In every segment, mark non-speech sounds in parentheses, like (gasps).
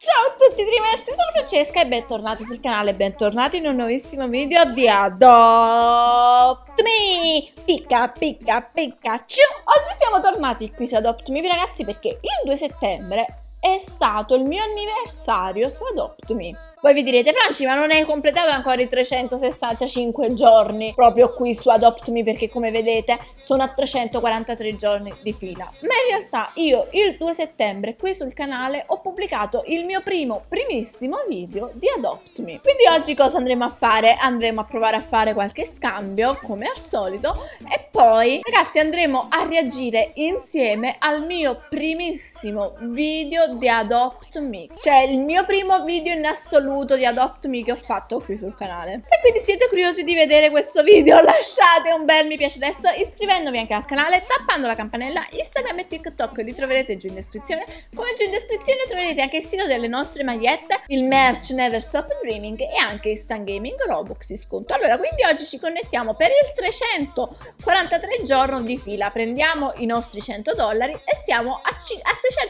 Ciao a tutti Dreamers, sono Francesca e bentornati sul canale, bentornati in un nuovissimo video di Adopt Me! Picca picca picca, Pikachu! Oggi siamo tornati qui su Adopt Me ragazzi perché il 2 settembre è stato il mio anniversario su Adopt Me voi vi direte, Franci, ma non hai completato ancora i 365 giorni proprio qui su Adopt Me perché come vedete sono a 343 giorni di fila. Ma in realtà io il 2 settembre qui sul canale ho pubblicato il mio primo, primissimo video di Adopt Me. Quindi oggi cosa andremo a fare? Andremo a provare a fare qualche scambio come al solito e poi ragazzi andremo a reagire insieme al mio primissimo video di Adopt Me. Cioè il mio primo video in assoluto saluto di Adopt Me che ho fatto qui sul canale. Se quindi siete curiosi di vedere questo video (laughs) lasciate un bel mi piace adesso iscrivendovi anche al canale, tappando la campanella, Instagram e TikTok li troverete giù in descrizione. Come giù in descrizione troverete anche il sito delle nostre magliette, il merch Never Stop Dreaming e anche Stan Gaming Robux in sconto. Allora quindi oggi ci connettiamo per il 343 giorno di fila, prendiamo i nostri 100 dollari e siamo a, a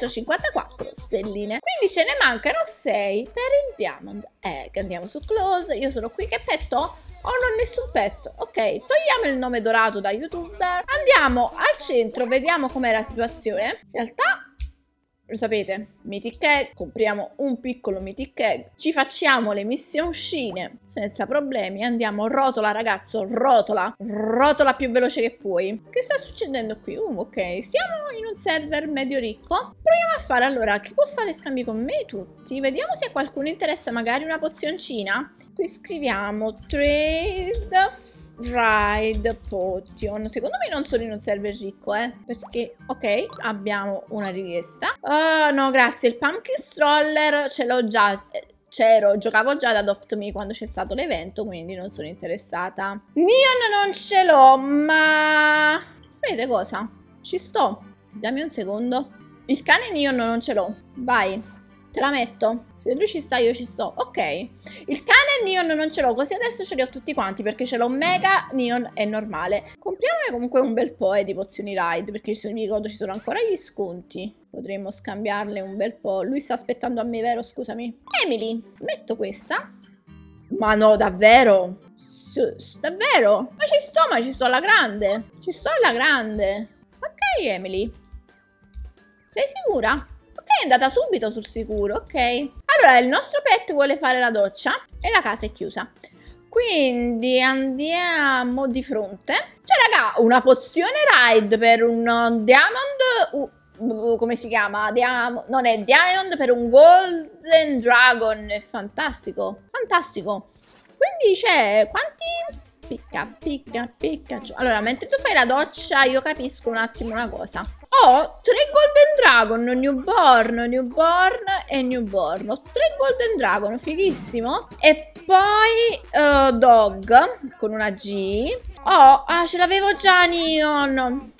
654 stelline. Quindi ce ne mancano 6 per il diamante diamond egg eh, andiamo su close io sono qui che petto Oh, non ho nessun petto ok togliamo il nome dorato da youtuber andiamo al centro vediamo com'è la situazione in realtà lo sapete, Mythic Egg, compriamo un piccolo Mythic Egg, ci facciamo le missioncine senza problemi, andiamo rotola ragazzo, rotola, rotola più veloce che puoi. Che sta succedendo qui? Uh, ok, siamo in un server medio ricco. Proviamo a fare allora, chi può fare scambi con me? Tutti. Vediamo se a qualcuno interessa magari una pozioncina qui scriviamo trade fried potion secondo me non solo non serve il ricco eh perché ok abbiamo una richiesta uh, no grazie il pumpkin stroller ce l'ho già eh, c'ero, giocavo già ad Adopt Me quando c'è stato l'evento, quindi non sono interessata. Neon non ce l'ho, ma... Sapete cosa? Ci sto. Dammi un secondo. Il cane Neon non ce l'ho. Vai te la metto. Se lui ci sta, io ci sto. Ok. Il cane neon non ce l'ho, così adesso ce li ho tutti quanti, perché ce l'ho mega, neon e normale. Compriamone comunque un bel po' eh, di pozioni ride, perché sono, mi ricordo ci sono ancora gli sconti. Potremmo scambiarle un bel po'. Lui sta aspettando a me, vero? Scusami. Emily, metto questa. Ma no, davvero? davvero? Ma ci sto, ma ci sto alla grande. Ci sto alla grande. Ok, Emily. Sei sicura? è andata subito sul sicuro, ok. Allora, il nostro pet vuole fare la doccia e la casa è chiusa. Quindi andiamo di fronte. Cioè, raga, una pozione ride per un diamond... come si chiama? Diam non è diamond, per un golden dragon. È fantastico. Fantastico. Quindi c'è... Quanti... Picca, picca, picca. Allora, mentre tu fai la doccia, io capisco un attimo una cosa ho tre Golden Dragon, Newborn, Newborn e Newborn. Ho tre Golden Dragon, fighissimo. E poi uh, Dog con una G. Oh, ah, ce l'avevo già Neon.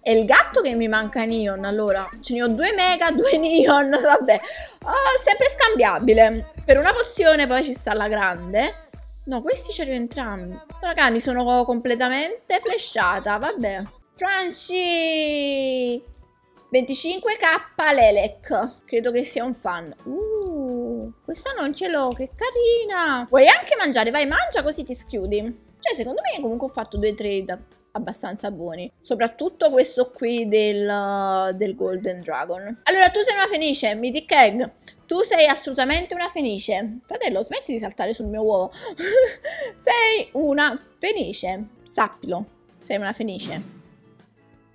È il gatto che mi manca Neon, allora. Ce ne ho due Mega, due Neon, (laughs) vabbè. Oh, sempre scambiabile. Per una pozione poi ci sta la grande. No, questi ce li ho entrambi. Raga, mi sono completamente flashata, vabbè. Franci! 25k Lelec. Credo che sia un fan. Uh, questa non ce l'ho, che carina. Vuoi anche mangiare? Vai, mangia così ti schiudi. Cioè, secondo me comunque ho fatto due trade abbastanza buoni. Soprattutto questo qui del, del Golden Dragon. Allora, tu sei una fenice, Mythic Egg. Tu sei assolutamente una fenice. Fratello, smetti di saltare sul mio uovo. (laughs) sei una fenice. Sappilo, sei una fenice.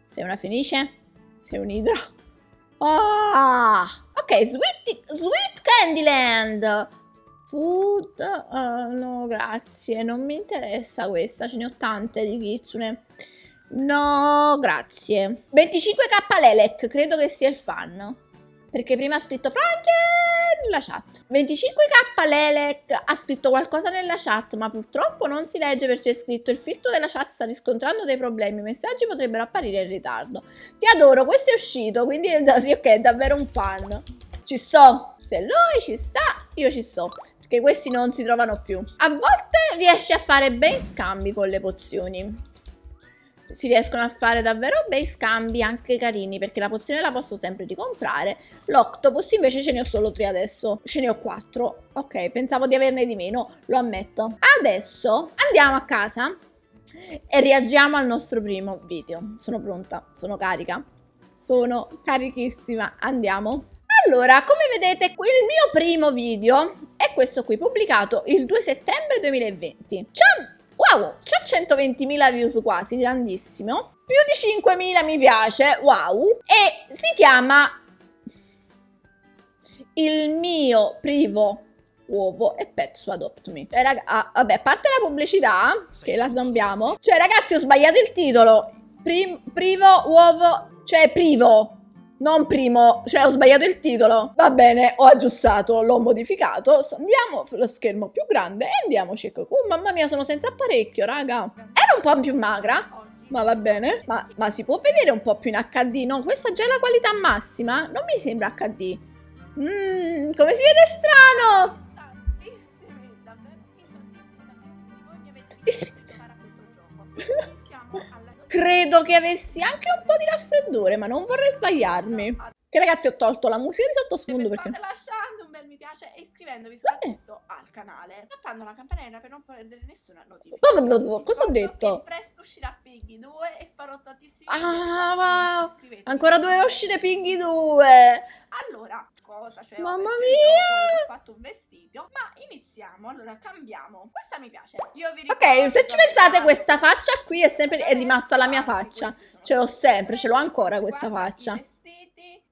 Sei una fenice? Sei un idro? (laughs) Ah! Ok, Sweet, sweet Candyland! Food? Uh, no, grazie. Non mi interessa questa. Ce ne ho tante di kitsune. No, grazie. 25k Lelek. Credo che sia il fan. Perché prima ha scritto Frange nella chat. 25k Lelek ha scritto qualcosa nella chat, ma purtroppo non si legge perché è scritto il filtro della chat sta riscontrando dei problemi, i messaggi potrebbero apparire in ritardo. Ti adoro, questo è uscito, quindi sì, ok, è davvero un fan. Ci sto, se lui ci sta, io ci sto perché questi non si trovano più. A volte riesce a fare bei scambi con le pozioni si riescono a fare davvero bei scambi anche carini perché la pozione la posso sempre ricomprare l'octopus invece ce ne ho solo tre adesso ce ne ho quattro ok pensavo di averne di meno lo ammetto adesso andiamo a casa e reagiamo al nostro primo video sono pronta sono carica sono carichissima andiamo allora, come vedete, il mio primo video è questo qui, pubblicato il 2 settembre 2020. Ciao! wow, c'è 120.000 views quasi, grandissimo. Più di 5.000 mi piace, wow. E si chiama Il mio privo uovo e pets su Adopt Me. Cioè, raga, ah, vabbè, a parte la pubblicità, che la zambiamo. Cioè, ragazzi, ho sbagliato il titolo. Prim, privo uovo, cioè privo non primo, cioè ho sbagliato il titolo, va bene, ho aggiustato, l'ho modificato, andiamo sullo schermo più grande e andiamoci. Uh, mamma mia, sono senza apparecchio, raga. Era un po' più magra, ma va bene. Ma, ma, si può vedere un po' più in HD? No, questa già è la qualità massima? Non mi sembra HD. Mmm, come si vede strano! Tantissimi, davvero tantissimi, tantissimi voi mi avete questo (laughs) credo che avessi anche un po' di raffreddore, ma non vorrei sbagliarmi. Che ragazzi ho tolto la musica di sottosfondo perché... lasciando bel mi piace e iscrivendovi soprattutto sì. al canale, tappando la campanella per non perdere nessuna notifica. Ma, ma, ma cosa ho detto? presto uscirà Pinghi 2 e farò tantissimi Ah, wow! Ancora doveva uscire Pinghi 2. Allora, cosa, cioè Mamma mia! ho fatto un vestito, ma iniziamo, allora cambiamo. Questa mi piace. Io vi Ok, se ci pensate questa faccia qui è sempre è eh, rimasta la mia faccia. Ce l'ho sempre, ce l'ho ancora questa faccia. Vestiti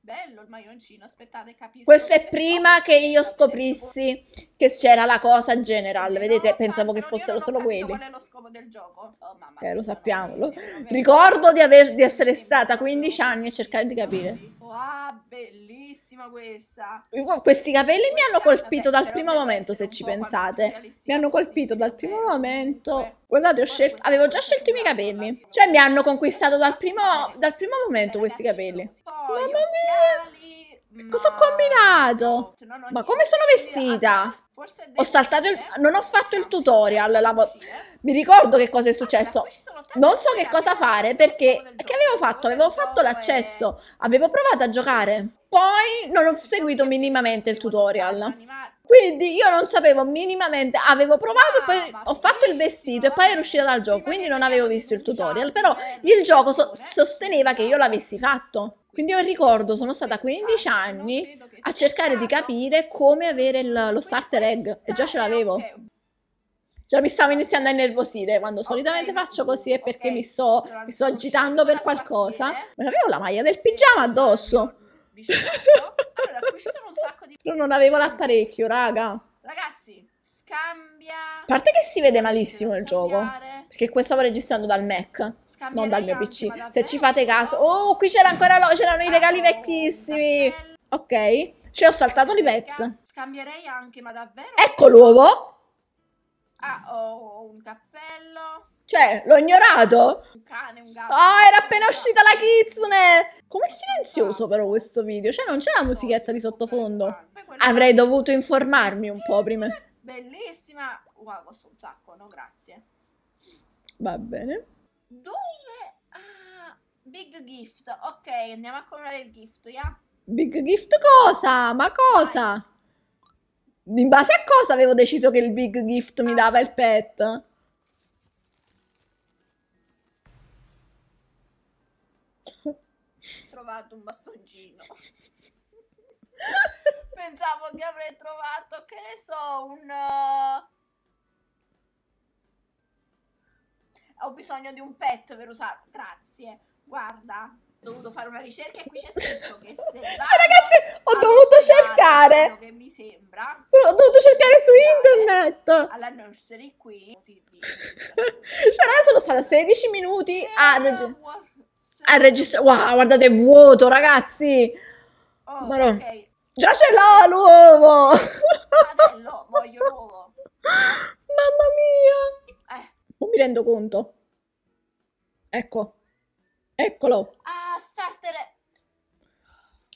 bello il maglioncino, aspettate, capisco. Questo è prima che io scoprissi che c'era la cosa general, no, vedete, pensavo che fossero solo quelli. Qual è lo scopo del gioco? Oh, mamma eh, lo sappiamo. Lo... Ricordo di, aver, di essere stata 15 anni e cercare di capire. Ah, bellissima questa. Questi capelli mi hanno colpito dal primo momento, se ci pensate. Mi hanno colpito dal primo momento. Guardate, ho scelto, avevo già scelto i miei capelli. Cioè, mi hanno conquistato dal primo, eh, dal primo momento eh, questi capelli. Mamma mia! No, ehm, Cosa ho combinato? No, no, Ma come sono vestita? Ah, ah, ho saltato il... Non ho fatto il tutorial. La... Eh. Mi ricordo che cosa è successo. Non so che cosa eh. fare perché... Che avevo fatto? Avevo fatto l'accesso. Avevo provato a giocare. Poi non ho seguito minimamente il tutorial. Quindi io non sapevo minimamente, avevo provato e poi ah, ho fatto il vestito e poi ero uscita dal gioco, quindi non avevo visto il tutorial, eh, però il gioco so sosteneva che io l'avessi fatto. Quindi io ricordo, sono stata 15 esatto, anni a cercare di capire come avere il, lo starter egg e già ce l'avevo. Già mi stavo iniziando a innervosire quando solitamente faccio così è perché mi sto, mi sto agitando per qualcosa. Ma avevo la maglia del pigiama addosso. Allora, qui ci sono un sacco di... (laughs) Però non avevo l'apparecchio, raga. Ragazzi, Scambia. A parte che si vede malissimo il gioco. Perché qua stavo registrando dal Mac, non dal mio PC. Se ci fate caso. Oh, qui c'era ancora lo... c'erano i regali ah, vecchissimi. Ok. Ci ho saltato di pezzo. Scambierei anche, ma davvero? Ecco l'uovo. Ah, ho un cappello. Cioè, l'ho ignorato. Un cane, un gatto. Oh, era appena uscita la kitsune. Com'è silenzioso ah. però questo video? Cioè, non c'è la ecco. musichetta di sottofondo. Avrei dovuto informarmi un po' prima bellissima. Wow, costa un sacco, no? Grazie. Va bene. Dove? Ah, big gift. Ok, andiamo a comprare il gift, ya? Yeah? Big gift cosa? Ma cosa? Vai. In base a cosa avevo deciso che il big gift mi ah. dava il pet? Ho trovato un bastoncino. (laughs) Pensavo che avrei trovato, che ne so, un... Eh, ho bisogno di un pet per usarlo. Grazie. Guarda, ho dovuto fare una ricerca e qui c'è scritto che se... Cioè ragazzi, ho dovuto cercare... Che mi sembra... Sono, ho dovuto cercare su internet. Alla nursery qui. (laughs) Cioè sono stata 16 minuti se a... Reg- a registrare... Wow, guardate, è vuoto, ragazzi. Oh, ok. Già ce l'ho l'uovo! Fratello, voglio l'uovo. Mamma mia! Eh. Non mi rendo conto. Ecco. Eccolo. Ah, startere.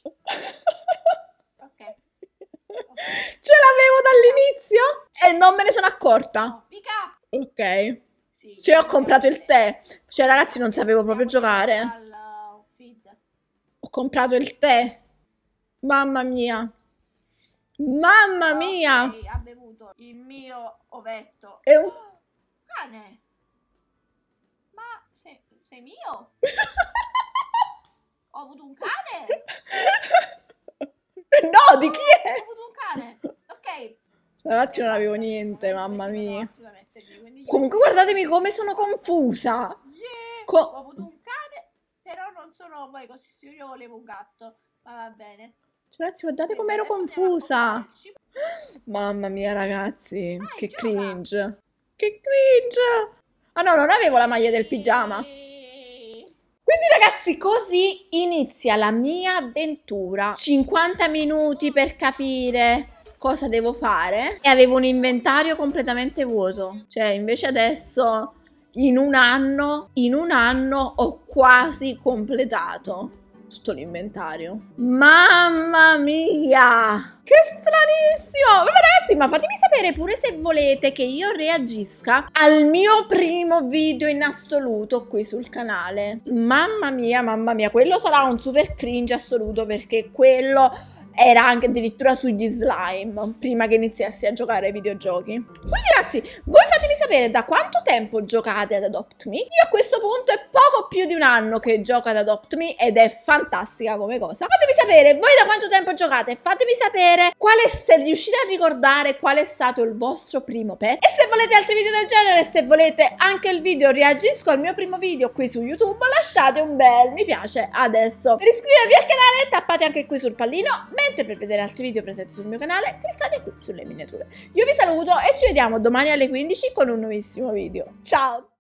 ok. Ce l'avevo dall'inizio e non me ne sono accorta. mica. Ok. Sì, sì ho comprato il tè. Cioè, ragazzi, non sapevo proprio giocare. Uh, ho comprato il tè. Mamma mia. Mamma mia. ha bevuto il mio ovetto. È un oh, (gasps) cane. Ma sei, sei mio? (laughs) ho avuto un cane? (laughs) No, di chi è? Ho avuto un cane. Ok. Ragazzi non avevo niente, eh, mamma mia. Comunque guardatemi come sono confusa. Yeah, Co ho avuto un cane, però non sono poi così, io volevo un gatto. Ma va bene. Cioè, ragazzi, guardate com'ero confusa. Mamma mia, ragazzi, che cringe. Che cringe. Ah no, non avevo la maglia del pigiama. Quindi ragazzi, così inizia la mia avventura. 50 minuti per capire cosa devo fare e avevo un inventario completamente vuoto. Cioè, invece adesso in un anno, in un anno ho quasi completato tutto l'inventario. Mamma mia! Che stranissimo! Vabbè ragazzi, ma fatemi sapere pure se volete che io reagisca al mio primo video in assoluto qui sul canale. Mamma mia, mamma mia, quello sarà un super cringe assoluto perché quello era anche addirittura sugli slime prima che iniziassi a giocare ai videogiochi. Quindi ragazzi, voi fatemi sapere da quanto tempo giocate ad Adopt Me. Io a questo punto è poco più di un anno che gioco ad Adopt Me ed è fantastica come cosa. Fatemi sapere voi da quanto tempo giocate, fatemi sapere quale se riuscite a ricordare qual è stato il vostro primo pet. E se volete altri video del genere, se volete anche il video reagisco al mio primo video qui su YouTube, lasciate un bel mi piace adesso. Per iscrivervi al canale tappate anche qui sul pallino, mentre velocemente per vedere altri video presenti sul mio canale cliccate qui sulle miniature. Io vi saluto e ci vediamo domani alle 15 con un nuovissimo video. Ciao!